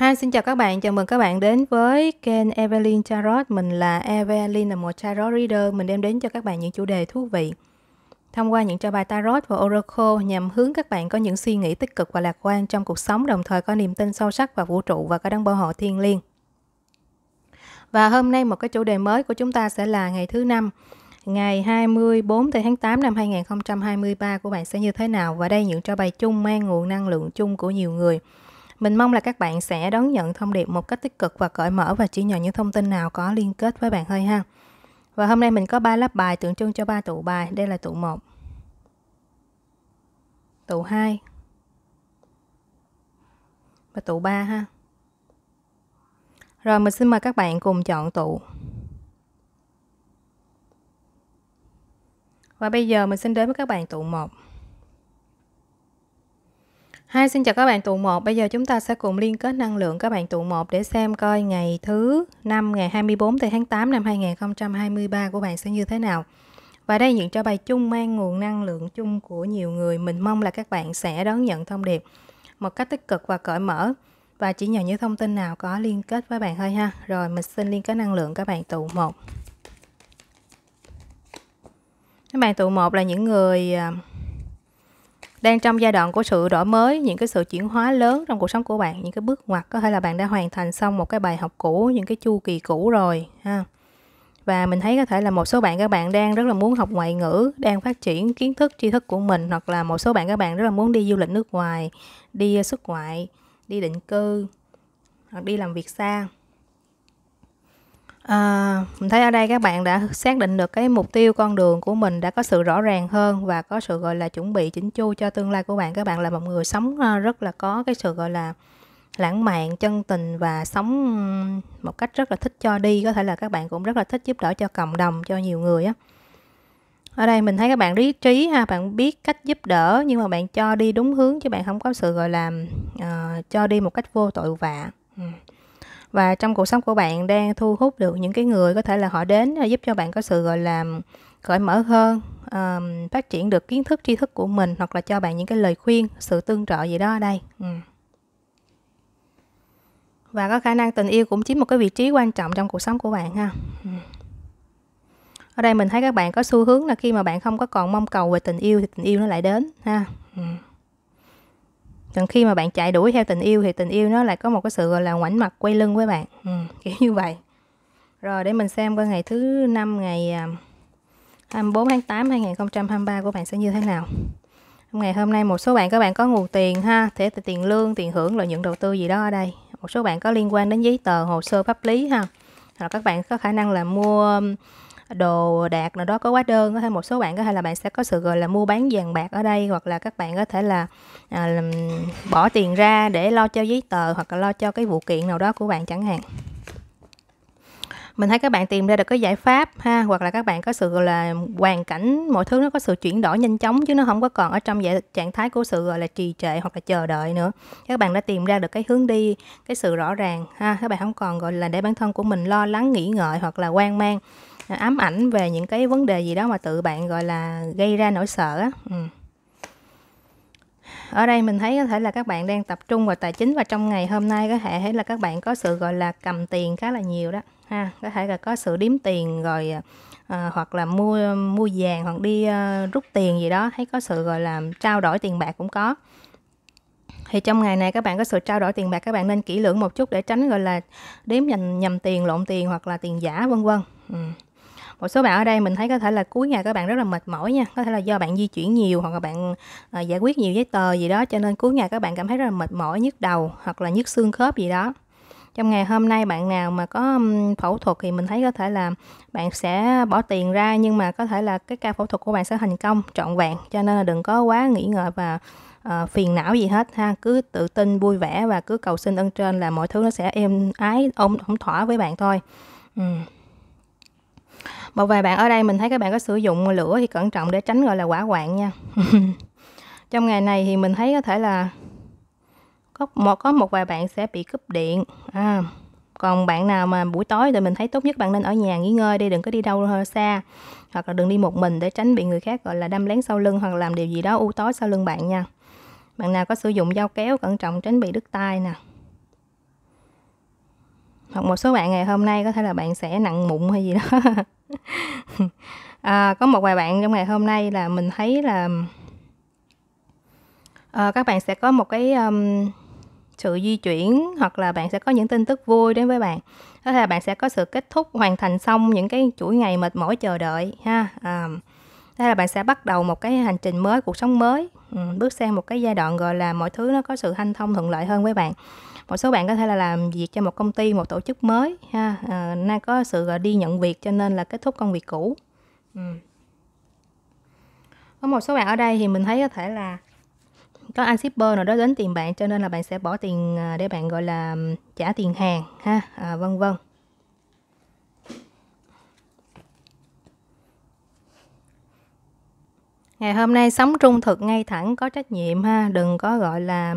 Hi, xin chào các bạn. Chào mừng các bạn đến với kênh Evelyn Tarot. Mình là Evelyn, là một tarot reader. Mình đem đến cho các bạn những chủ đề thú vị. Thông qua những trò bài tarot và oracle nhằm hướng các bạn có những suy nghĩ tích cực và lạc quan trong cuộc sống, đồng thời có niềm tin sâu sắc vào vũ trụ và có đấng bảo hộ thiên liêng. Và hôm nay một cái chủ đề mới của chúng ta sẽ là ngày thứ năm ngày 24 tháng 8 năm 2023 của bạn sẽ như thế nào và đây những trò bài chung mang nguồn năng lượng chung của nhiều người. Mình mong là các bạn sẽ đón nhận thông điệp một cách tích cực và cởi mở và chỉ nhận những thông tin nào có liên kết với bạn hơi ha. Và hôm nay mình có 3 lớp bài tượng trưng cho 3 tụ bài. Đây là tụ 1. Tụ 2. Và tụ 3 ha. Rồi mình xin mời các bạn cùng chọn tụ. Và bây giờ mình xin đến với các bạn tụ 1 hai xin chào các bạn tụ 1. Bây giờ chúng ta sẽ cùng liên kết năng lượng các bạn tụ 1 để xem coi ngày thứ 5 ngày 24 tháng 8 năm 2023 của bạn sẽ như thế nào. Và đây những cho bài chung mang nguồn năng lượng chung của nhiều người. Mình mong là các bạn sẽ đón nhận thông điệp một cách tích cực và cởi mở và chỉ nhờ những thông tin nào có liên kết với bạn thôi ha. Rồi mình xin liên kết năng lượng các bạn tụ 1. Các bạn tụ 1 là những người à, đang trong giai đoạn của sự đổi mới những cái sự chuyển hóa lớn trong cuộc sống của bạn những cái bước ngoặt có thể là bạn đã hoàn thành xong một cái bài học cũ những cái chu kỳ cũ rồi ha và mình thấy có thể là một số bạn các bạn đang rất là muốn học ngoại ngữ đang phát triển kiến thức tri thức của mình hoặc là một số bạn các bạn rất là muốn đi du lịch nước ngoài đi ờ, xuất ngoại đi định cư hoặc đi làm việc xa À, mình thấy ở đây các bạn đã xác định được cái mục tiêu con đường của mình đã có sự rõ ràng hơn và có sự gọi là chuẩn bị chỉnh chu cho tương lai của bạn các bạn là một người sống ờ, rất là có cái sự gọi là lãng mạn chân tình và sống một cách rất là thích cho đi có thể là các bạn cũng rất là thích giúp đỡ cho cộng đồng cho nhiều người á ở đây mình thấy các bạn lý trí ha bạn biết cách giúp đỡ nhưng mà bạn cho đi đúng hướng chứ bạn không có sự gọi là uh, cho đi một cách vô tội vạ ừ và trong cuộc sống của bạn đang thu hút được những cái người có thể là họ đến ờ, giúp cho bạn có sự gọi là cởi mở hơn um, phát triển được kiến thức tri thức của mình hoặc là cho bạn những cái lời khuyên sự tương trợ gì đó ở đây ừ. và có khả năng tình yêu cũng chiếm một cái vị trí quan trọng trong cuộc sống của bạn ha ừ. ở đây mình thấy các bạn có xu hướng là khi mà bạn không có còn mong cầu về tình yêu thì tình yêu nó lại đến ha ừ còn khi mà bạn chạy đuổi theo tình yêu thì tình yêu nó lại có một cái sự gọi là ngoảnh mặt quay lưng với bạn ừ, kiểu như vậy rồi để mình xem coi ngày thứ năm ngày 24 à, tháng 8 2023 của bạn sẽ như thế nào ngày hôm nay một số bạn các bạn có nguồn tiền ha thể từ tiền lương tiền hưởng lợi nhuận đầu tư gì đó ở đây một số bạn có liên quan đến giấy tờ hồ sơ pháp lý ha hoặc các bạn có khả năng là mua đồ đạc nào đó có quá đơn có thể một số bạn có thể là bạn sẽ có sự gọi là mua bán vàng bạc ở đây hoặc là các bạn có thể là à, bỏ tiền ra để lo cho giấy tờ hoặc là lo cho cái vụ kiện nào đó của bạn chẳng hạn mình thấy các bạn tìm ra được cái giải pháp ha hoặc là các bạn có sự gọi là hoàn cảnh mọi thứ nó có sự chuyển đổi nhanh chóng chứ nó không có còn ở trong dạng trạng thái của sự gọi là trì trệ hoặc là chờ đợi nữa các bạn đã tìm ra được cái hướng đi cái sự rõ ràng ha các bạn không còn gọi là để bản thân của mình lo lắng nghĩ ngợi hoặc là quan mang ám ảnh về những cái vấn đề gì đó mà tự bạn gọi là gây ra nỗi sợ á ừ. ở đây mình thấy có thể là các bạn đang tập trung vào tài chính và trong ngày hôm nay có thể thấy là các bạn có sự gọi là cầm tiền khá là nhiều đó ha có thể là có sự đếm tiền rồi à, hoặc là mua mua vàng hoặc đi à, rút tiền gì đó thấy có sự gọi là trao đổi tiền bạc cũng có thì trong ngày này các bạn có sự trao đổi tiền bạc các bạn nên kỹ lưỡng một chút để tránh gọi là đếm nhầm, nhầm tiền lộn tiền hoặc là tiền giả vân vân ừ một số bạn ở đây mình thấy có thể là cuối ngày các bạn rất là mệt mỏi nha có thể là do bạn di chuyển nhiều hoặc là bạn à, giải quyết nhiều giấy tờ gì đó cho nên cuối ngày các bạn cảm thấy rất là mệt mỏi nhức đầu hoặc là nhức xương khớp gì đó trong ngày hôm nay bạn nào mà có phẫu thuật thì mình thấy có thể là bạn sẽ bỏ tiền ra nhưng mà có thể là cái ca phẫu thuật của bạn sẽ thành công trọn vẹn cho nên là đừng có quá nghĩ ngợi và uh, phiền não gì hết ha cứ tự tin vui vẻ và cứ cầu xin ơn trên là mọi thứ nó sẽ êm ái ổn ổn thỏa với bạn thôi ừ một vài bạn ở đây mình thấy các bạn có sử dụng lửa thì cẩn trọng để tránh gọi là quả quạng nha trong ngày này thì mình thấy có thể là có một có một vài bạn sẽ bị cúp điện à, còn bạn nào mà buổi tối thì mình thấy tốt nhất bạn nên ở nhà nghỉ ngơi đi đừng có đi đâu xa hoặc là đừng đi một mình để tránh bị người khác gọi là đâm lén sau lưng hoặc làm điều gì đó u tối sau lưng bạn nha bạn nào có sử dụng dao kéo cẩn trọng tránh bị đứt tay nè hoặc một số bạn ngày hôm nay có thể là bạn sẽ nặng mụn hay gì đó à, có một vài bạn trong ngày hôm nay là mình thấy là à, các bạn sẽ có một cái um, sự di chuyển hoặc là bạn sẽ có những tin tức vui đến với bạn có thể là bạn sẽ có sự kết thúc hoàn thành xong những cái chuỗi ngày mệt mỏi chờ đợi ha à, thế là bạn sẽ bắt đầu một cái hành trình mới cuộc sống mới ừ, bước sang một cái giai đoạn gọi là mọi thứ nó có sự hanh thông thuận lợi hơn với bạn một số bạn có thể là làm việc cho một công ty một tổ chức mới ha à, có sự đi nhận việc cho nên là kết thúc công việc cũ ừ. có một số bạn ở đây thì mình thấy có thể là có anh shipper nào đó đến tìm bạn cho nên là bạn sẽ bỏ tiền à, để bạn gọi là trả tiền hàng ha à, vân vân ngày hôm nay sống trung thực ngay thẳng có trách nhiệm ha đừng có gọi là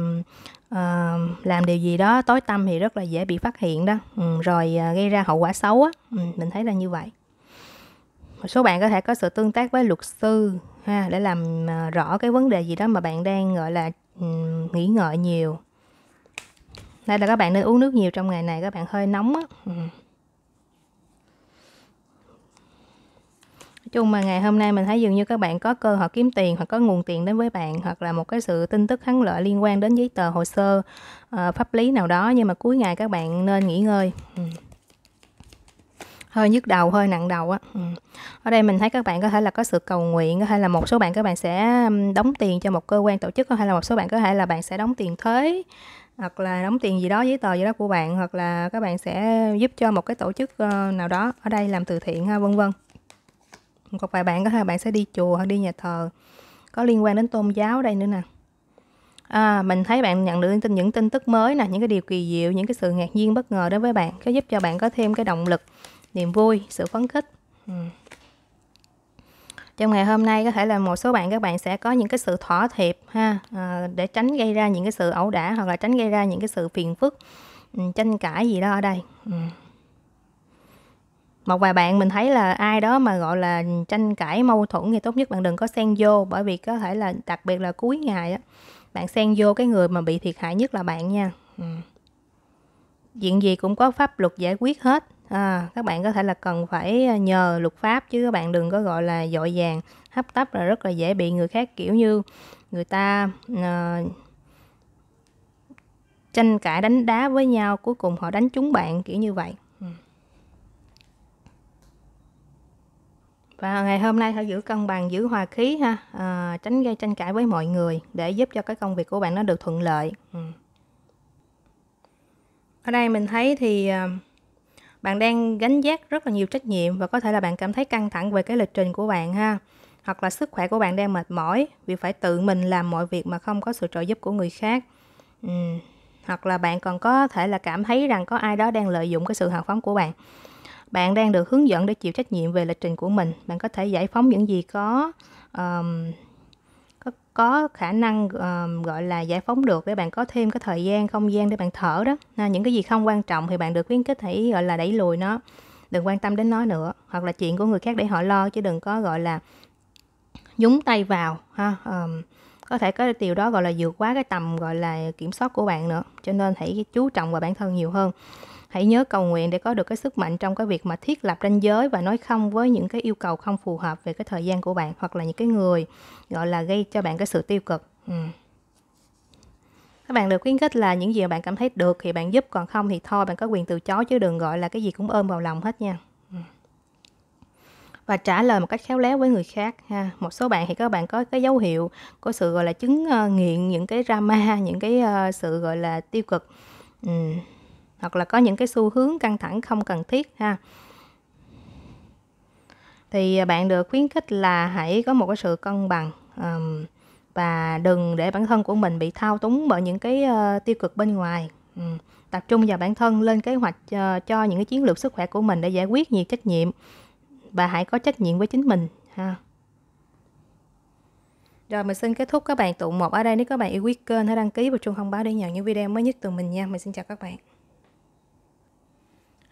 uh, làm điều gì đó tối tâm thì rất là dễ bị phát hiện đó ừ, rồi uh, gây ra hậu quả xấu á ừ, mình thấy là như vậy một số bạn có thể có sự tương tác với luật sư ha để làm uh, rõ cái vấn đề gì đó mà bạn đang gọi là um, nghĩ ngợi nhiều đây là các bạn nên uống nước nhiều trong ngày này các bạn hơi nóng á ừ. Nói chung mà ngày hôm nay mình thấy dường như các bạn có cơ hội kiếm tiền hoặc có nguồn tiền đến với bạn hoặc là một cái sự tin tức thắng lợi liên quan đến giấy tờ hồ sơ uh, pháp lý nào đó nhưng mà cuối ngày các bạn nên nghỉ ngơi. Ừ hơi nhức đầu hơi nặng đầu á ừ. ở đây mình thấy các bạn có thể là có sự cầu nguyện có thể là một số bạn các bạn sẽ đóng tiền cho một cơ quan tổ chức có thể là một số bạn có thể là bạn sẽ đóng tiền thuế hoặc là đóng tiền gì đó giấy tờ gì đó của bạn hoặc là các bạn sẽ giúp cho một cái tổ chức ờ, nào đó ở đây làm từ thiện vân vân một vài bạn có thể bạn sẽ đi chùa hoặc đi nhà thờ có liên quan đến tôn giáo đây nữa nè à, mình thấy bạn nhận được tin những tin tức mới nè những cái điều kỳ diệu những cái sự ngạc nhiên bất ngờ đối với bạn có giúp cho bạn có thêm cái động lực niềm vui sự phấn khích ừ. trong ngày hôm nay có thể là một số bạn các bạn sẽ có những cái sự thỏa hiệp ha à, để tránh gây ra những cái sự ẩu đả hoặc là tránh gây ra những cái sự phiền phức ừ, tranh cãi gì đó ở đây ừ một vài bạn mình thấy là ai đó mà gọi là tranh cãi mâu thuẫn thì tốt nhất bạn đừng có xen vô bởi vì có thể là đặc biệt là cuối ngày á bạn xen vô cái người mà bị thiệt hại nhất là bạn nha ừ. chuyện gì cũng có pháp luật giải quyết hết à, các bạn có thể là cần phải à, nhờ luật pháp chứ các bạn đừng có gọi là dội vàng hấp tấp là rất là dễ bị người khác kiểu như người ta uh, tranh cãi đánh đá với nhau cuối cùng họ đánh trúng bạn kiểu như vậy và ngày hôm nay hãy giữ cân bằng giữ hòa khí ha à, tránh gây tranh cãi với mọi người để giúp cho cái công việc của bạn nó được thuận lợi ừ. ở đây mình thấy thì ờ, bạn đang gánh vác rất là nhiều trách nhiệm và có thể là bạn cảm thấy căng thẳng về cái lịch trình của bạn ha hoặc là sức khỏe của bạn đang mệt mỏi vì phải tự mình làm mọi việc mà không có sự trợ giúp của người khác ừ. hoặc là bạn còn có thể là cảm thấy rằng có ai đó đang lợi dụng cái sự hào phóng của bạn bạn đang được hướng dẫn để chịu trách nhiệm về lịch trình của mình bạn có thể giải phóng những gì có um, có, có khả năng um, gọi là giải phóng được để bạn có thêm cái thời gian không gian để bạn thở đó à, những cái gì không quan trọng thì bạn được khuyến khích hãy gọi là đẩy lùi nó đừng quan tâm đến nó nữa hoặc là chuyện của người khác để họ lo chứ đừng có gọi là nhúng tay vào ha um, có thể có điều đó gọi là vượt quá cái tầm gọi là kiểm soát của bạn nữa cho nên hãy chú trọng vào bản thân nhiều hơn hãy nhớ cầu nguyện để có được cái sức mạnh trong cái việc mà thiết lập ranh giới và nói không với những cái yêu cầu không phù hợp về cái thời gian của bạn hoặc là những cái người gọi là gây cho bạn cái sự tiêu cực ừ. các bạn được khuyến khích là những gì mà bạn cảm thấy được thì bạn giúp còn không thì thôi bạn có quyền từ chối chứ đừng gọi là cái gì cũng ôm vào lòng hết nha ừ và trả lời một cách khéo léo với người khác ha một số bạn thì các bạn có cái dấu hiệu có sự gọi là chứng uh, nghiện những cái drama những cái uh, sự gọi là tiêu cực ừ hoặc là có những cái xu hướng căng thẳng không cần thiết ha thì à, bạn được khuyến khích là hãy có một cái sự cân bằng um, và đừng để bản thân của mình bị thao túng bởi những cái uh, tiêu cực bên ngoài um, tập trung vào bản thân lên kế hoạch uh, cho những cái chiến lược sức khỏe của mình để giải quyết nhiều trách nhiệm và hãy có trách nhiệm với chính mình ha rồi mình xin kết thúc các bạn tụ một ở đây nếu các bạn yêu quý kênh hãy đăng ký và chuông thông báo để nhận những video mới nhất từ mình nha mình xin chào các bạn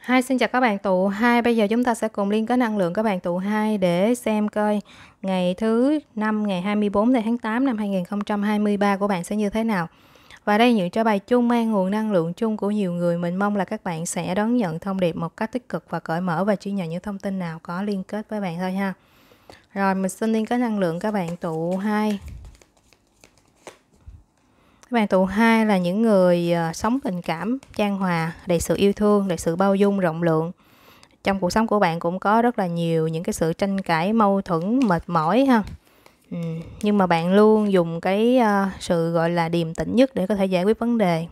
Hai xin chào các bạn tụ 2 Bây giờ chúng ta sẽ cùng liên kết năng lượng các bạn tụ 2 Để xem coi ngày thứ 5 ngày 24 tháng 8 năm 2023 của bạn sẽ như thế nào Và đây những cho bài chung mang nguồn năng lượng chung của nhiều người Mình mong là các bạn sẽ đón nhận thông điệp một cách tích cực và cởi mở Và chỉ nhận những thông tin nào có liên kết với bạn thôi ha Rồi mình xin liên kết năng lượng các bạn tụ 2 bạn tụ hai là những người ờ, sống tình cảm, trang hòa, đầy sự yêu thương, đầy sự bao dung, rộng lượng. Trong cuộc sống của bạn cũng có rất là nhiều những cái sự tranh cãi, mâu thuẫn, mệt mỏi ha. Ừ. Nhưng mà bạn luôn dùng cái uh, sự gọi là điềm tĩnh nhất để có thể giải quyết vấn đề.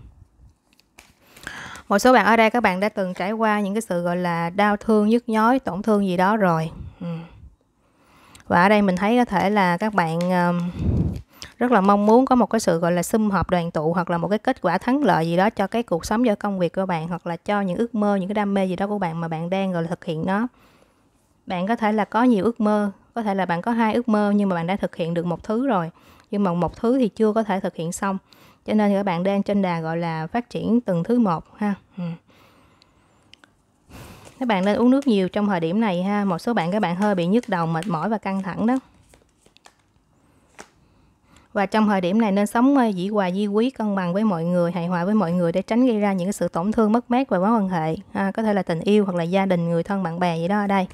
Một số bạn ở đây các bạn đã từng trải qua những cái sự gọi là đau thương, nhức nhói, tổn thương gì đó rồi. Ừ. Và ở đây mình thấy có thể là các bạn... Uh, rất là mong muốn có một cái sự gọi là sum họp đoàn tụ hoặc là một cái kết quả thắng lợi gì đó cho cái cuộc sống do công việc của bạn hoặc là cho những ước mơ những cái đam mê gì đó của bạn mà bạn đang gọi là thực hiện nó bạn có thể là có nhiều ước mơ có thể là bạn có hai ước mơ nhưng mà bạn đã thực hiện được một thứ rồi nhưng mà một thứ thì chưa có thể thực hiện xong cho nên các bạn đang trên đà gọi là phát triển từng thứ một ha ừ. các bạn nên uống nước nhiều trong thời điểm này ha một số bạn các bạn hơi bị nhức đầu mệt mỏi và căng thẳng đó và trong thời điểm này nên sống dĩ hòa di quý cân bằng với mọi người hài hòa với mọi người để tránh gây ra những cái sự tổn thương mất mát về mối quan hệ à, có thể là tình yêu hoặc là gia đình người thân bạn bè gì đó ở đây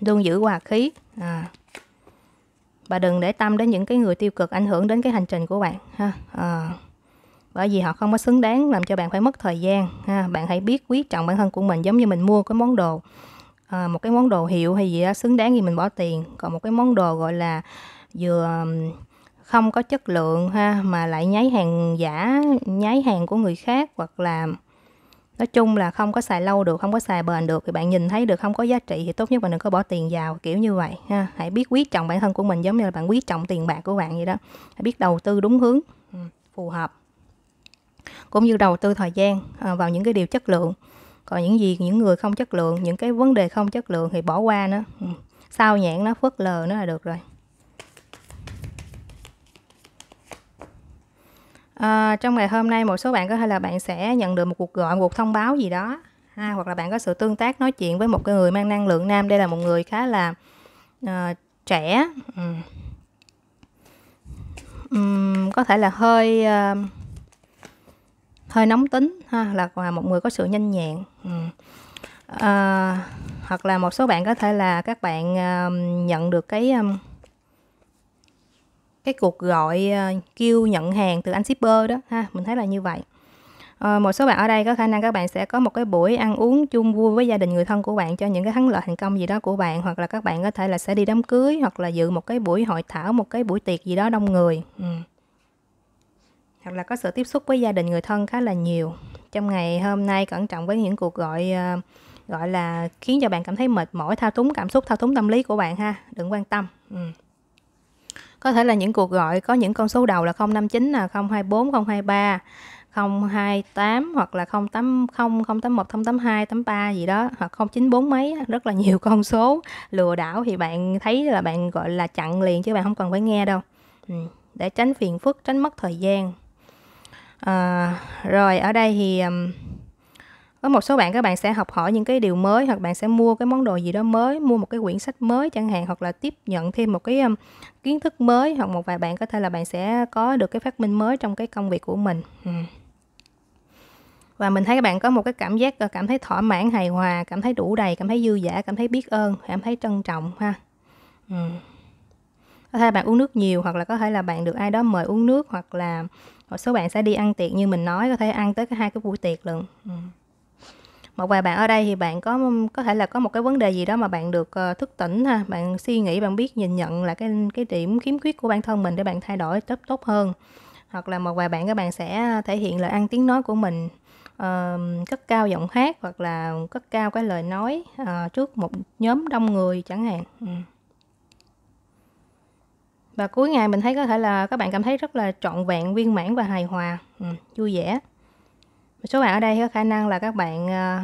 luôn giữ hòa khí à. và đừng để tâm đến những cái người tiêu cực ảnh hưởng đến cái hành trình của bạn ha à. bởi vì họ không có xứng đáng làm cho bạn phải mất thời gian ha bạn hãy biết quý trọng bản thân của mình giống như mình mua cái món đồ à, một cái món đồ hiệu hay gì đó xứng đáng thì mình bỏ tiền còn một cái món đồ gọi là vừa không có chất lượng ha mà lại nháy hàng giả nháy hàng của người khác hoặc là nói chung là không có xài lâu được không có xài bền được thì bạn nhìn thấy được không có giá trị thì tốt nhất bạn đừng có bỏ tiền vào kiểu như vậy ha hãy biết quý trọng bản thân của mình giống như là bạn quý trọng tiền bạc của bạn vậy đó hãy biết đầu tư đúng hướng ừ, phù hợp cũng như đầu tư thời gian à, vào những cái điều chất lượng còn những gì những người không chất lượng những cái vấn đề không chất lượng thì bỏ qua nó ừ. sao nhãn nó phớt lờ nó là được rồi à, trong ngày hôm nay một số bạn có thể là bạn sẽ nhận được một cuộc gọi một cuộc thông báo gì đó ha, hoặc là bạn có sự tương tác nói chuyện với một cái người mang năng lượng nam đây là một người khá là uh, trẻ um, có thể là hơi uh, hơi nóng tính ha là một người có sự nhanh nhẹn uh, hoặc là một số bạn có thể là các bạn uh, nhận được cái um, cái cuộc gọi ờ, kêu nhận hàng từ anh shipper đó ha mình thấy là như vậy à, một số bạn ở đây có khả năng các bạn sẽ có một cái buổi ăn uống chung vui với gia đình người thân của bạn cho những cái thắng lợi thành công gì đó của bạn hoặc là các bạn có thể là sẽ đi đám cưới hoặc là dự một cái buổi hội thảo một cái buổi tiệc gì đó đông người ừ. hoặc là có sự tiếp xúc với gia đình người thân khá là nhiều trong ngày hôm nay cẩn trọng với những cuộc gọi uh, gọi là khiến cho bạn cảm thấy mệt mỏi thao túng cảm xúc thao túng tâm lý của bạn ha đừng quan tâm ừ có thể là những cuộc gọi có những con số đầu là 059 là 024 023 028 hoặc là 080 081 082 83 gì đó hoặc 094 mấy rất là nhiều con số lừa đảo thì bạn thấy là bạn gọi là chặn liền chứ bạn không cần phải nghe đâu ừ, để tránh phiền phức tránh mất thời gian à, rồi ở đây thì với một số bạn các bạn sẽ học hỏi những cái điều mới hoặc bạn sẽ mua cái món đồ gì đó mới mua một cái quyển sách mới chẳng hạn hoặc là tiếp nhận thêm một cái um, kiến thức mới hoặc một vài bạn có thể là bạn sẽ có được cái phát minh mới trong cái công việc của mình và mình thấy các bạn có một cái cảm giác ờ, cảm thấy thỏa mãn hài hòa cảm thấy đủ đầy cảm thấy dư giả cảm thấy biết ơn cảm thấy trân trọng ha ừ. có thể là bạn uống nước nhiều hoặc là có thể là bạn được ai đó mời uống nước hoặc là một số bạn sẽ đi ăn tiệc như mình nói có thể ăn tới cái hai cái buổi tiệc lận ừ một vài bạn ở đây thì bạn có có thể là có một cái vấn đề gì đó mà bạn được ờ, thức tỉnh ha bạn suy nghĩ bạn biết nhìn nhận là cái cái điểm khiếm khuyết của bản thân mình để bạn thay đổi tốt tốt hơn hoặc là một vài bạn các bạn sẽ thể hiện lời ăn tiếng nói của mình uh, cất cao giọng hát hoặc là cất cao cái lời nói uh, trước một nhóm đông người chẳng hạn ừ. và cuối ngày mình thấy có thể là các bạn cảm thấy rất là trọn vẹn viên mãn và hài hòa ừ, vui vẻ một số bạn ở đây có khả năng là các bạn ờ,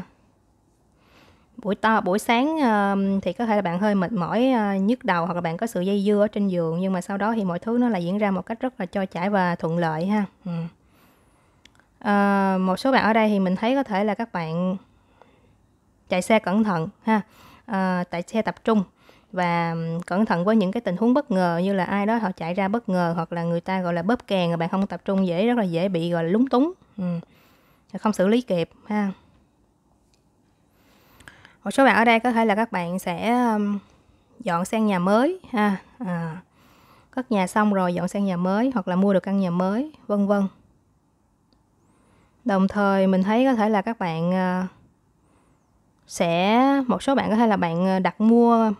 buổi to buổi sáng ờ, thì có thể là bạn hơi mệt mỏi ờ, nhức đầu hoặc là bạn có sự dây dưa ở trên giường nhưng mà sau đó thì mọi thứ nó là diễn ra một cách rất là cho chảy và thuận lợi ha ừ. uh, một số bạn ở đây thì mình thấy có thể là các bạn chạy xe cẩn thận ha uh, tại xe tập trung và cẩn thận với những cái tình huống bất ngờ như là ai đó họ chạy ra bất ngờ hoặc là người ta gọi là bóp kèn rồi bạn không tập trung dễ rất là dễ bị gọi là lúng túng ừ không xử lý kịp ha một số bạn ở đây có thể là các bạn sẽ um, dọn sang nhà mới ha à, cất nhà xong rồi dọn sang nhà mới hoặc là mua được căn nhà mới vân vân đồng thời mình thấy có thể là các bạn ờ, sẽ một số bạn có thể là bạn ờ, đặt mua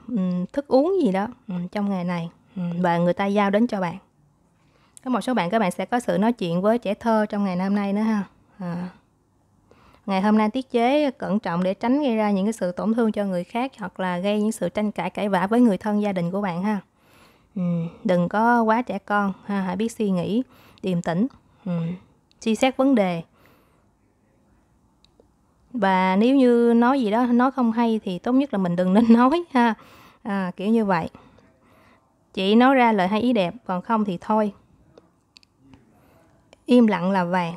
thức uống gì đó trong ngày này và người ta giao đến cho bạn có một số bạn các bạn sẽ có sự nói chuyện với trẻ thơ trong ngày hôm nay nữa ha à ngày hôm nay tiết chế cẩn trọng để tránh gây ra những cái sự tổn thương cho người khác hoặc là gây những sự tranh cãi cãi vã với người thân gia đình của bạn ha ừ, đừng có quá trẻ con ha hãy biết suy nghĩ điềm tĩnh ừ, suy xét vấn đề và nếu như nói gì đó nói không hay thì tốt nhất là mình đừng nên nói ha à, kiểu như vậy chỉ nói ra lời hay ý đẹp còn không thì thôi im lặng là vàng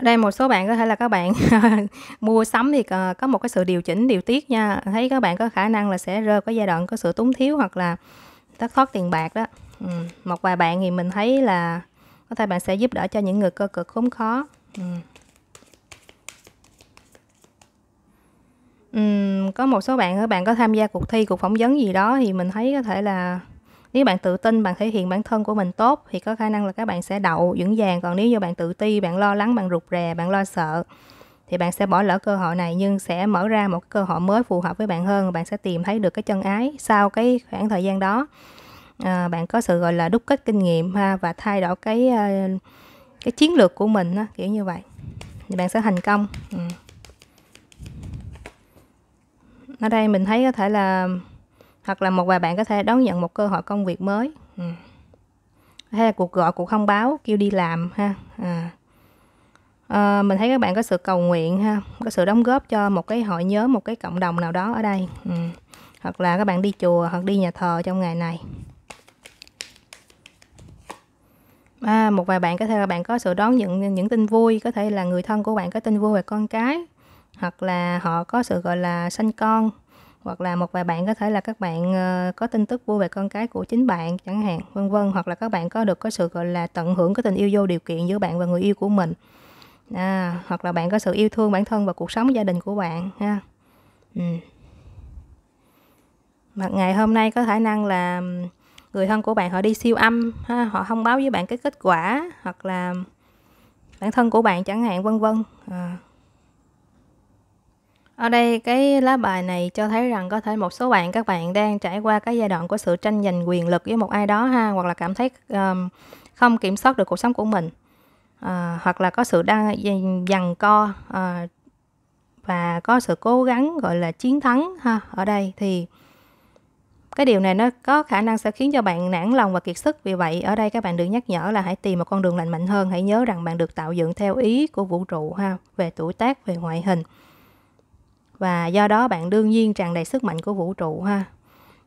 đây một số bạn có thể là các bạn mua sắm thì có một cái sự điều chỉnh điều tiết nha thấy các bạn có khả năng là sẽ rơi có giai đoạn có sự túng thiếu hoặc là thất thoát tiền bạc đó ừ. một vài bạn thì mình thấy là có thể bạn sẽ giúp đỡ cho những người cơ cực khốn khó ừ. Ừ, có một số bạn các bạn có tham gia cuộc thi cuộc phỏng vấn gì đó thì mình thấy có thể là nếu bạn tự tin bạn thể hiện bản thân của mình tốt thì có khả năng là các bạn sẽ đậu vững vàng còn nếu như bạn tự ti bạn lo lắng bạn rụt rè bạn lo sợ thì bạn sẽ bỏ lỡ cơ hội này nhưng sẽ mở ra một cơ hội mới phù hợp với bạn hơn bạn sẽ tìm thấy được cái chân ái sau cái khoảng thời gian đó à, bạn có sự gọi là đúc kết kinh nghiệm ha và thay đổi cái ờ, cái chiến lược của mình đó, kiểu như vậy thì bạn sẽ thành công ừ. ở đây mình thấy có thể là hoặc là một vài bạn có thể đón nhận một cơ hội công việc mới ừ. hay là cuộc gọi cuộc thông báo kêu đi làm ha à. À, mình thấy các bạn có sự cầu nguyện ha có sự đóng góp cho một cái hội nhớ một cái cộng đồng nào đó ở đây ừ. hoặc là các bạn đi chùa hoặc đi nhà thờ trong ngày này à, một vài bạn có thể là bạn có sự đón nhận những tin vui có thể là người thân của bạn có tin vui về con cái hoặc là họ có sự gọi là sanh con hoặc là một vài bạn có thể là các bạn ờ, có tin tức vui về con cái của chính bạn chẳng hạn vân vân hoặc là các bạn có được có sự gọi là tận hưởng cái tình yêu vô điều kiện giữa bạn và người yêu của mình à, hoặc là bạn có sự yêu thương bản thân và cuộc sống gia đình của bạn ha ừ. Mà ngày hôm nay có khả năng là người thân của bạn họ đi siêu âm ha, họ thông báo với bạn cái kết quả hoặc là bản thân của bạn chẳng hạn vân vân à, ở đây cái lá bài này cho thấy rằng có thể một số bạn các bạn đang trải qua cái giai đoạn của sự tranh giành quyền lực với một ai đó ha hoặc là cảm thấy um, không kiểm soát được cuộc sống của mình à, hoặc là có sự đang dằn co à, và có sự cố gắng gọi là chiến thắng ha ở đây thì cái điều này nó có khả năng sẽ khiến cho bạn nản lòng và kiệt sức vì vậy ở đây các bạn được nhắc nhở là hãy tìm một con đường lành mạnh hơn hãy nhớ rằng bạn được tạo dựng theo ý của vũ trụ ha về tuổi tác về ngoại hình và do đó bạn đương nhiên tràn đầy sức mạnh của vũ trụ ha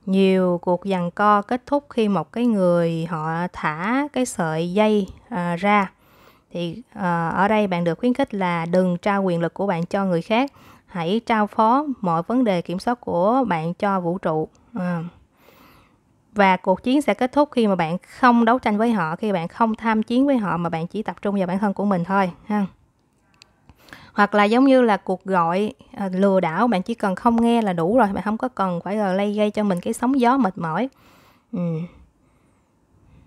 nhiều cuộc giằng co kết thúc khi một cái người họ thả cái sợi dây à, ra thì à, ở đây bạn được khuyến khích là đừng trao quyền lực của bạn cho người khác hãy trao phó mọi vấn đề kiểm soát của bạn cho vũ trụ à. và cuộc chiến sẽ kết thúc khi mà bạn không đấu tranh với họ khi bạn không tham chiến với họ mà bạn chỉ tập trung vào bản thân của mình thôi ha hoặc là giống như là cuộc gọi à, lừa đảo bạn chỉ cần không nghe là đủ rồi bạn không có cần phải gọi ờ, lay gây cho mình cái sóng gió mệt mỏi ừ.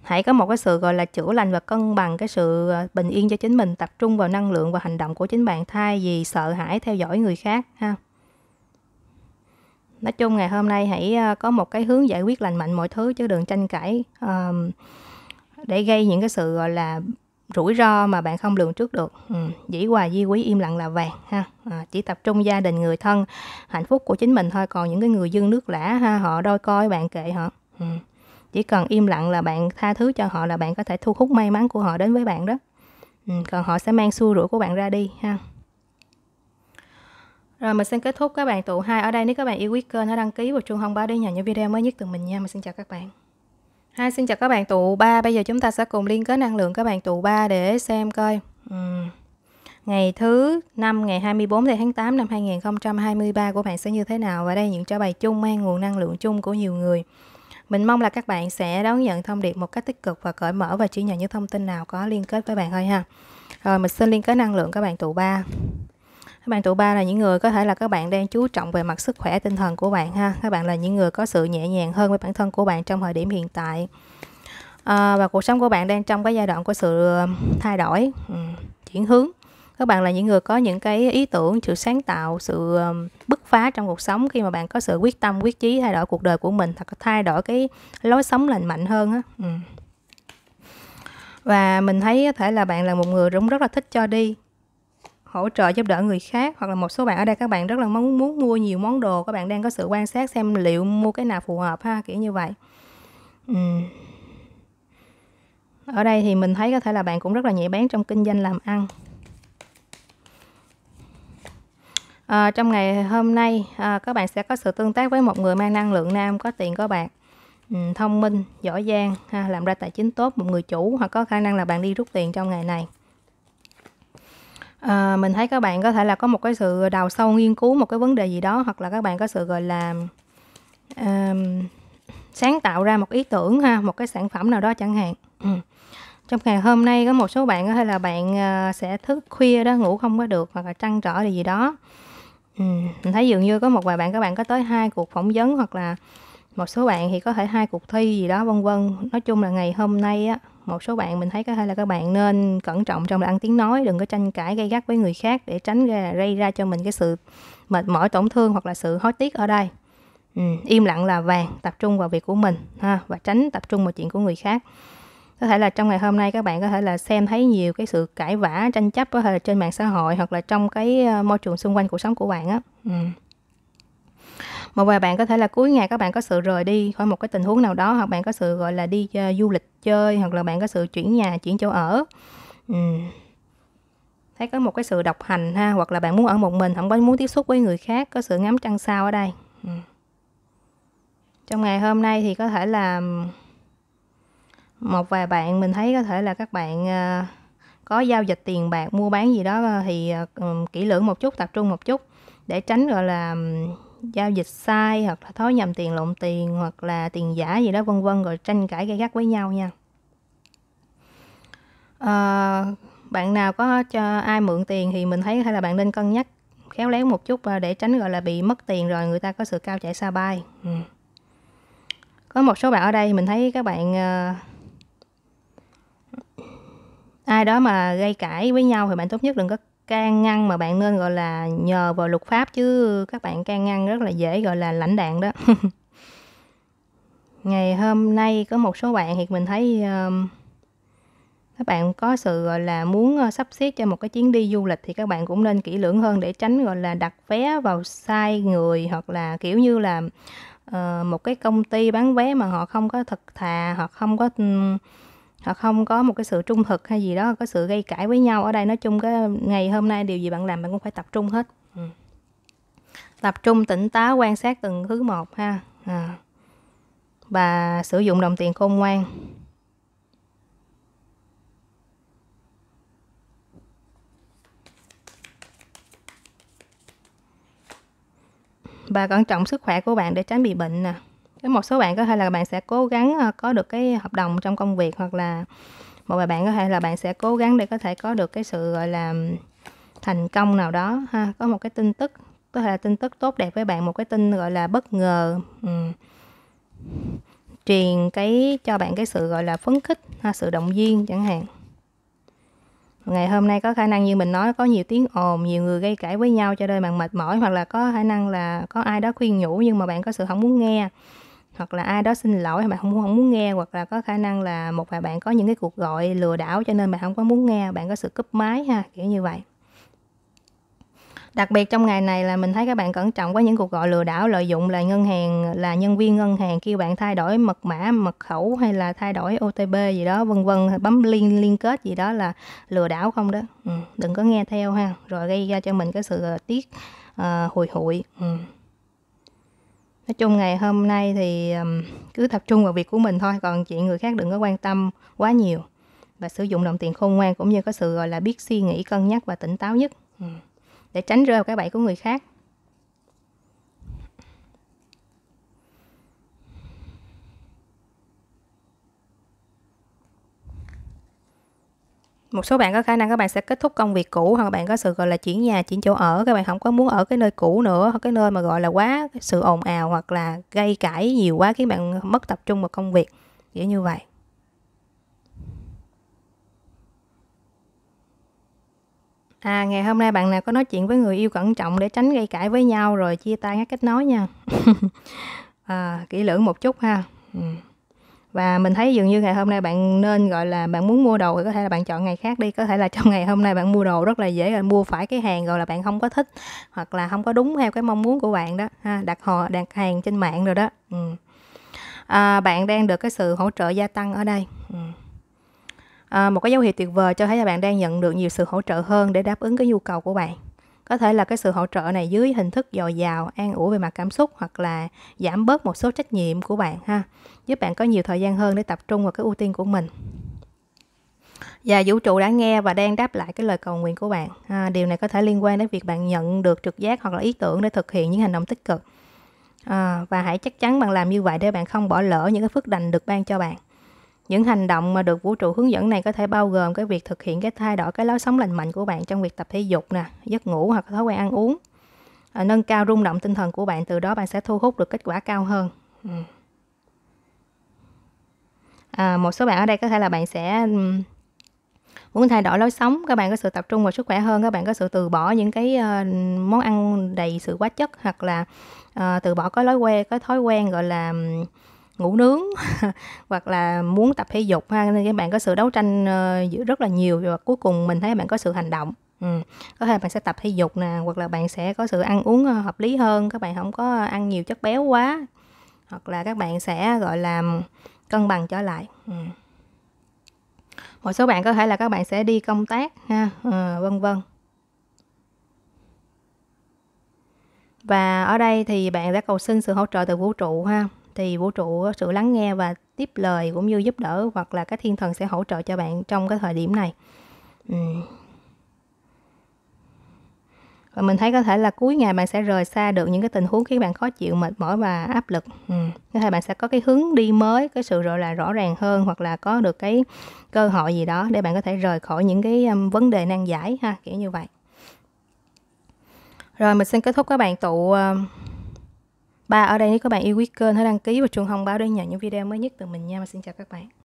hãy có một cái sự gọi là chữa lành và cân bằng cái sự ờ, bình yên cho chính mình tập trung vào năng lượng và hành động của chính bạn thay vì sợ hãi theo dõi người khác ha nói chung ngày hôm nay hãy có một cái hướng giải quyết lành mạnh mọi thứ chứ đừng tranh cãi um, để gây những cái sự gọi là rủi ro mà bạn không lường trước được ừ, dĩ hòa di quý im lặng là vàng ha à, chỉ tập trung gia đình người thân hạnh phúc của chính mình thôi còn những cái người dương nước lã ha họ đôi coi bạn kệ họ ừ. chỉ cần im lặng là bạn tha thứ cho họ là bạn có thể thu hút may mắn của họ đến với bạn đó ừ, còn họ sẽ mang xua rủi của bạn ra đi ha rồi mình xin kết thúc các bạn tụ hai ở đây nếu các bạn yêu quý kênh hãy đăng ký và chuông thông báo để nhận những video mới nhất từ mình nha mình xin chào các bạn hai xin chào các bạn tụ 3 Bây giờ chúng ta sẽ cùng liên kết năng lượng các bạn tụ 3 để xem coi Ngày thứ 5 ngày 24 tháng 8 năm 2023 của bạn sẽ như thế nào Và đây những trả bài chung mang nguồn năng lượng chung của nhiều người Mình mong là các bạn sẽ đón nhận thông điệp một cách tích cực và cởi mở Và chỉ nhận những thông tin nào có liên kết với bạn thôi ha Rồi mình xin liên kết năng lượng các bạn tụ 3 các bạn tụ ba là những người có thể là các bạn đang chú trọng về mặt sức khỏe tinh thần của bạn ha các bạn là những người có sự nhẹ nhàng hơn với bản thân của bạn trong thời điểm hiện tại à, và cuộc sống của bạn đang trong cái giai đoạn của sự thay đổi chuyển hướng các bạn là những người có những cái ý tưởng sự sáng tạo sự bứt phá trong cuộc sống khi mà bạn có sự quyết tâm quyết chí thay đổi cuộc đời của mình thật thay đổi cái lối sống lành mạnh hơn á và mình thấy có thể là bạn là một người cũng rất là thích cho đi hỗ trợ giúp đỡ người khác hoặc là một số bạn ở đây các bạn rất là muốn muốn mua nhiều món đồ các bạn đang có sự quan sát xem liệu mua cái nào phù hợp ha kiểu như vậy uhm. ở đây thì mình thấy có thể là bạn cũng rất là nhạy bén trong kinh doanh làm ăn à, trong ngày hôm nay à, các bạn sẽ có sự tương tác với một người mang năng lượng nam có tiền có bạc thông minh giỏi giang ha, làm ra tài chính tốt một người chủ hoặc có khả năng là bạn đi rút tiền trong ngày này à, mình thấy các bạn có thể là có một cái sự đào sâu nghiên cứu một cái vấn đề gì đó hoặc là các bạn có sự gọi là um, sáng tạo ra một ý tưởng ha một cái sản phẩm nào đó chẳng hạn ừ. trong ngày hôm nay có một số bạn có thể là bạn ờ, sẽ thức khuya đó ngủ không có được hoặc là trăn trở gì đó ừ. mình thấy dường như có một vài bạn các bạn có tới hai cuộc phỏng vấn hoặc là một số bạn thì có thể hai cuộc thi gì đó vân vân nói chung là ngày hôm nay á một số bạn mình thấy có thể là các bạn nên cẩn trọng trong là ăn tiếng nói đừng có tranh cãi gây gắt với người khác để tránh ra gây ra cho mình cái sự mệt mỏi tổn thương hoặc là sự hối tiếc ở đây ừ, im lặng là vàng tập trung vào việc của mình ha và tránh tập trung vào chuyện của người khác có thể là trong ngày hôm nay các bạn có thể là xem thấy nhiều cái sự cãi vã tranh chấp có thể là trên mạng xã hội hoặc là trong cái ờ, môi trường xung quanh cuộc sống của bạn á ừ một vài bạn có thể là cuối ngày các bạn có sự rời đi khỏi một cái tình huống nào đó hoặc bạn có sự gọi là đi uh, du lịch chơi hoặc là bạn có sự chuyển nhà chuyển chỗ ở uhm. thấy có một cái sự độc hành ha hoặc là bạn muốn ở một mình không có muốn tiếp xúc với người khác có sự ngắm trăng sao ở đây uhm. trong ngày hôm nay thì có thể là một vài bạn mình thấy có thể là các bạn uh, có giao dịch tiền bạc mua bán gì đó ờ, thì uh, kỹ lưỡng một chút tập trung một chút để tránh gọi là giao dịch sai hoặc là thối nhầm tiền lộn tiền hoặc là tiền giả gì đó vân vân rồi tranh cãi gay gắt với nhau nha à, bạn nào có cho ai mượn tiền thì mình thấy hay là bạn nên cân nhắc khéo léo một chút ờ, để tránh gọi là bị mất tiền rồi người ta có sự cao chạy xa bay ừ. có một số bạn ở đây mình thấy các bạn ờ, ai đó mà gây cãi với nhau thì bạn tốt nhất đừng có can ngăn mà bạn nên gọi là nhờ vào luật pháp chứ các bạn can ngăn rất là dễ gọi là lãnh đạn đó ngày hôm nay có một số bạn thì mình thấy um, các bạn có sự gọi là muốn ờ, sắp xếp cho một cái chuyến đi du lịch thì các bạn cũng nên kỹ lưỡng hơn để tránh gọi là đặt vé vào sai người hoặc là kiểu như là uh, một cái công ty bán vé mà họ không có thật thà hoặc không có um, họ không có một cái sự trung thực hay gì đó có sự gây cãi với nhau ở đây nói chung cái ngày hôm nay điều gì bạn làm bạn cũng phải tập trung hết ừ. tập trung tỉnh táo quan sát từng thứ một ha à. và sử dụng đồng tiền khôn ngoan và quan trọng sức khỏe của bạn để tránh bị bệnh nè à cái một số bạn có thể là bạn sẽ cố gắng ờ, có được cái hợp đồng trong công việc hoặc là một vài bạn có thể là bạn sẽ cố gắng để có thể có được cái sự gọi là thành công nào đó ha có một cái tin tức có thể là tin tức tốt đẹp với bạn một cái tin gọi là bất ngờ ừ. truyền cái cho bạn cái sự gọi là phấn khích ha, sự động viên chẳng hạn ngày hôm nay có khả năng như mình nói có nhiều tiếng ồn nhiều người gây cãi với nhau cho nên bạn mệt mỏi hoặc là có khả năng là có ai đó khuyên nhủ nhưng mà bạn có sự không muốn nghe hoặc là ai đó xin lỗi mà bạn không không muốn nghe hoặc là có khả năng là một vài bạn có những cái cuộc gọi lừa đảo cho nên bạn không có muốn nghe bạn có sự cúp máy ha kiểu như vậy đặc biệt trong ngày này là mình thấy các bạn cẩn trọng với những cuộc gọi lừa đảo lợi dụng là ngân hàng là nhân viên ngân hàng kêu bạn thay đổi mật mã mật khẩu hay là thay đổi OTP gì đó vân vân bấm liên liên kết gì đó là lừa đảo không đó ừ, đừng có nghe theo ha rồi gây ra cho mình cái sự ờ, tiếc uh, ờ, hùi hụi ừ nói chung ngày hôm nay thì cứ tập trung vào việc của mình thôi còn chuyện người khác đừng có quan tâm quá nhiều và sử dụng đồng tiền khôn ngoan cũng như có sự gọi là biết suy nghĩ cân nhắc và tỉnh táo nhất để tránh rơi vào cái bẫy của người khác một số bạn có khả năng các bạn sẽ kết thúc công việc cũ hoặc bạn có sự gọi là chuyển nhà chuyển chỗ ở các bạn không có muốn ở cái nơi cũ nữa hoặc cái nơi mà gọi là quá sự ồn ào hoặc là gây cãi nhiều quá khiến bạn mất tập trung vào công việc kiểu như vậy À, ngày hôm nay bạn nào có nói chuyện với người yêu cẩn trọng để tránh gây cãi với nhau rồi chia tay ngắt kết nối nha. à, kỹ lưỡng một chút ha. Ừ và mình thấy dường như ngày hôm nay bạn nên gọi là bạn muốn mua đồ thì có thể là bạn chọn ngày khác đi có thể là trong ngày hôm nay bạn mua đồ rất là dễ rồi mua phải cái hàng rồi là bạn không có thích hoặc là không có đúng theo cái mong muốn của bạn đó ha đặt họ đặt hàng trên mạng rồi đó ừ. à, bạn đang được cái sự hỗ trợ gia tăng ở đây ừ. à, một cái dấu hiệu tuyệt vời cho thấy là bạn đang nhận được nhiều sự hỗ trợ hơn để đáp ứng cái nhu cầu của bạn có thể là cái sự hỗ trợ này dưới hình thức dồi dào an ủi về mặt cảm xúc hoặc là giảm bớt một số trách nhiệm của bạn ha giúp bạn có nhiều thời gian hơn để tập trung vào cái ưu tiên của mình và vũ trụ đã nghe và đang đáp lại cái lời cầu nguyện của bạn à, điều này có thể liên quan đến việc bạn nhận được trực giác hoặc là ý tưởng để thực hiện những hành động tích cực à, và hãy chắc chắn bạn làm như vậy để bạn không bỏ lỡ những cái phước lành được ban cho bạn những hành động mà được vũ trụ hướng dẫn này có thể bao gồm cái việc thực hiện cái thay đổi cái lối sống lành mạnh của bạn trong việc tập thể dục nè giấc ngủ hoặc thói quen ăn uống à, nâng cao rung động tinh thần của bạn từ đó bạn sẽ thu hút được kết quả cao hơn ừ à, một số bạn ở đây có thể là bạn sẽ muốn thay đổi lối sống các bạn có sự tập trung vào sức khỏe hơn các bạn có sự từ bỏ những cái uh, món ăn đầy sự quá chất hoặc là uh, từ bỏ cái thói quen cái thói quen gọi là ngủ nướng hoặc là muốn tập thể dục ha nên các bạn có sự đấu tranh uh, giữa rất là nhiều và cuối cùng mình thấy bạn có sự hành động Ừ. có thể bạn sẽ tập thể dục nè hoặc là bạn sẽ có sự ăn uống hợp lý hơn các bạn không có ăn nhiều chất béo quá hoặc là các bạn sẽ gọi là cân bằng trở lại ừ. một số bạn có thể là các bạn sẽ đi công tác ha à, vân vân và ở đây thì bạn đã cầu xin sự hỗ trợ từ vũ trụ ha thì vũ trụ sự lắng nghe và tiếp lời cũng như giúp đỡ hoặc là các thiên thần sẽ hỗ trợ cho bạn trong cái thời điểm này ừ và mình thấy có thể là cuối ngày bạn sẽ rời xa được những cái tình huống khiến bạn khó chịu mệt mỏi và áp lực ừ. có thể bạn sẽ có cái hướng đi mới cái sự rồi là rõ ràng hơn hoặc là có được cái cơ hội gì đó để bạn có thể rời khỏi những cái um, vấn đề nan giải ha kiểu như vậy rồi mình xin kết thúc các bạn tụ ba ở đây nếu các bạn yêu quý kênh hãy đăng ký và chuông thông báo để nhận những video mới nhất từ mình nha và xin chào các bạn